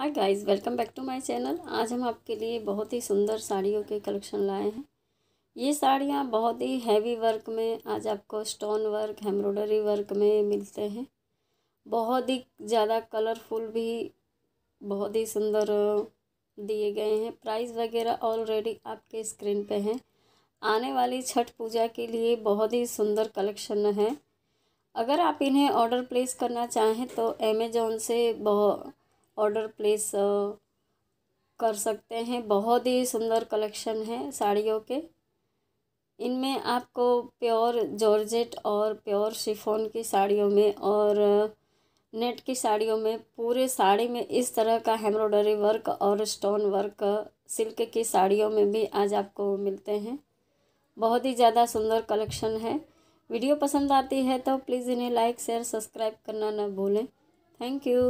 hi guys welcome back to my channel आज हम आपके लिए बहुत ही सुंदर साड़ियों के कलेक्शन लाए हैं ये साड़ियाँ बहुत ही हैवी वर्क में आज आपको स्टोन वर्क एम्ब्रॉयडरी वर्क में मिलते हैं बहुत ही ज़्यादा कलरफुल भी बहुत ही सुंदर दिए गए हैं प्राइस वगैरह ऑलरेडी आपके स्क्रीन पे हैं आने वाली छठ पूजा के लिए बहुत ही सुंदर कलेक्शन है अगर आप इन्हें ऑर्डर प्लेस करना चाहें तो अमेज़ोन से बहुत ऑर्डर प्लेस uh, कर सकते हैं बहुत ही सुंदर कलेक्शन है साड़ियों के इनमें आपको प्योर जॉर्जेट और प्योर शिफोन की साड़ियों में और नेट uh, की साड़ियों में पूरे साड़ी में इस तरह का एम्ब्रॉयडरी वर्क और स्टोन वर्क सिल्क की साड़ियों में भी आज आपको मिलते हैं बहुत ही ज़्यादा सुंदर कलेक्शन है वीडियो पसंद आती है तो प्लीज़ इन्हें लाइक शेयर सब्सक्राइब करना ना भूलें थैंक यू